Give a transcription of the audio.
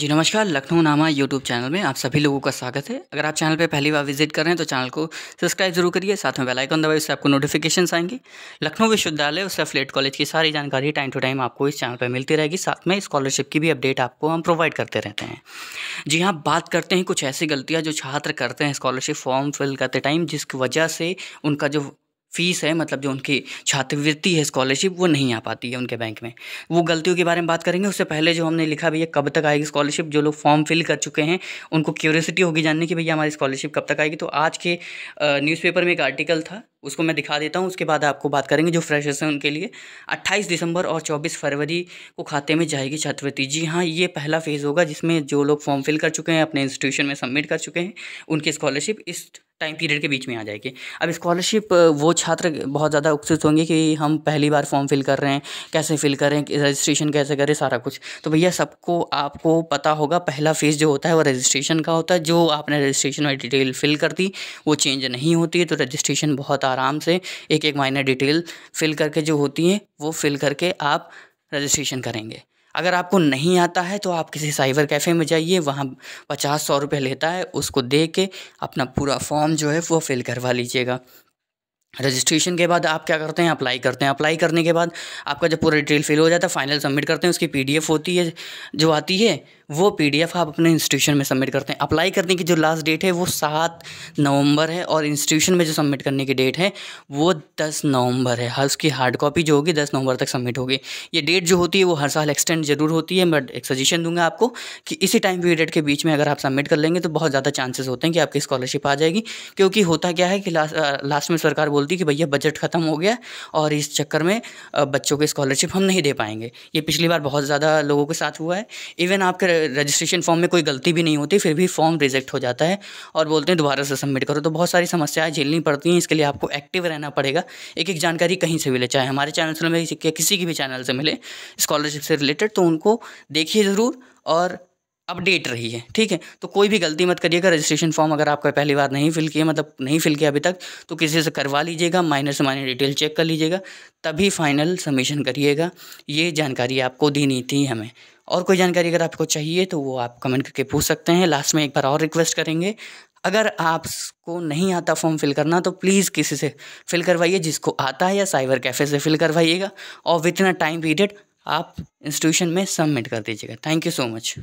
जी नमस्कार लखनऊ नामा YouTube channel में आप सभी लोगों का स्वागत है अगर आप चैनल पर पहली बार विजिट कर रहे हैं तो चैनल को सब्सक्राइब जरूर करिए साथ में बेल आइकन दबाइए उससे आपको नोटिफिकेशन आएंगी लखनऊ विश्वविद्यालय और फ्लेट कॉलेज की सारी जानकारी टाइम टू टाइम आपको इस चैनल पर मिलती रहेगी साथ में स्कॉलरशिप की भी अपडेट आपको हम प्रोवाइड करते रहते हैं जी हाँ बात करते हैं कुछ ऐसी गलतियाँ जो छात्र करते हैं स्कॉलरशिप फॉर्म फिल करते टाइम जिसकी वजह से उनका जो फीस है मतलब जो उनकी छात्रवृत्ति है स्कॉलरशिप वो नहीं आ पाती है उनके बैंक में वो गलतियों के बारे में बात करेंगे उससे पहले जो हमने लिखा भैया कब तक आएगी स्कॉलरशिप जो लोग फॉर्म फिल कर चुके हैं उनको क्यूरियसिटी होगी जानने की भैया हमारी स्कॉलरशिप कब तक आएगी तो आज के न्यूज़पेपर में एक आर्टिकल था उसको मैं दिखा देता हूँ उसके बाद आपको बात करेंगे जो फ्रेशर्स हैं उनके लिए 28 दिसंबर और 24 फरवरी को खाते में जाएगी छात्रवृत्ति जी हाँ ये पहला फेज़ होगा जिसमें जो लोग फॉर्म फिल कर चुके हैं अपने इंस्टीट्यूशन में सबमिट कर चुके हैं उनकी स्कॉलरशिप इस टाइम पीरियड के बीच में आ जाएगी अब स्कॉलरशिप वो छात्र बहुत ज़्यादा उत्सुक होंगे कि हम पहली बार फॉर्म फिल कर रहे हैं कैसे फिल करें रजिस्ट्रेशन कैसे करें सारा कुछ तो भैया सबको आपको पता होगा पहला फेज़ जो होता है वो रजिस्ट्रेशन का होता है जो आपने रजिस्ट्रेशन में डिटेल फिल कर दी वो चेंज नहीं होती है तो रजिस्ट्रेशन बहुत आ आराम से एक एक माइनर डिटेल फिल करके जो होती हैं वो फिल करके आप रजिस्ट्रेशन करेंगे अगर आपको नहीं आता है तो आप किसी साइबर कैफ़े में जाइए वहाँ पचास सौ रुपये लेता है उसको दे के अपना पूरा फॉर्म जो है वो फिल करवा लीजिएगा रजिस्ट्रेशन के बाद आप क्या करते हैं अप्लाई करते हैं अप्लाई करने के बाद आपका जब पूरा डिटेल फिल हो जाता है फाइनल सबमिट करते हैं उसकी पीडीएफ होती है जो आती है वो पीडीएफ आप अपने इंस्टीट्यूशन में सबमिट करते हैं अप्लाई करने की जो लास्ट डेट है वो सात नवंबर है और इंस्टीट्यूशन में जो सबमिट करने की डेट है वो दस नवंबर है हर हाँ, उसकी हार्ड कॉपी जो होगी दस नवंबर तक सबमिट होगी ये डेट जो होती है वो हर साल एक्सटेंड जरूर होती है बट एक सजेशन दूंगा आपको कि इसी टाइम पीरियड के बीच में अगर आप सबमिट कर लेंगे तो बहुत ज़्यादा चांसेस होते हैं कि आपकी स्कॉलरशिप आ जाएगी क्योंकि होता क्या है कि लास्ट लास्ट में सरकार बोलती है कि भैया बजट ख़त्म हो गया और इस चक्कर में बच्चों को स्कॉलरशिप हम नहीं दे पाएंगे ये पिछली बार बहुत ज़्यादा लोगों के साथ हुआ है इवन आपके रजिस्ट्रेशन फॉर्म में कोई गलती भी नहीं होती फिर भी फॉर्म रिजेक्ट हो जाता है और बोलते हैं दोबारा से सबमिट करो तो बहुत सारी समस्याएं झेलनी पड़ती हैं इसके लिए आपको एक्टिव रहना पड़ेगा एक एक जानकारी कहीं से मिले चाहे हमारे चैनल से मिले किसी की भी चैनल से मिले स्कॉलरशिप से रिलेटेड तो उनको देखिए ज़रूर और अपडेट रही है ठीक है तो कोई भी गलती मत करिएगा रजिस्ट्रेशन फॉर्म अगर आपका पहली बार नहीं फिल किया मतलब नहीं फिल किया अभी तक तो किसी से करवा लीजिएगा माइनर से माइनर डिटेल चेक कर लीजिएगा तभी फाइनल सबमिशन करिएगा ये जानकारी आपको देनी थी हमें और कोई जानकारी अगर आपको चाहिए तो वो आप कमेंट करके पूछ सकते हैं लास्ट में एक बार और रिक्वेस्ट करेंगे अगर आपको नहीं आता फॉर्म फिल करना तो प्लीज़ किसी से फिल करवाइए जिसको आता है या साइबर कैफ़े से फिल करवाइएगा और within a time period आप इंस्टीट्यूशन में सबमिट कर दीजिएगा थैंक यू सो मच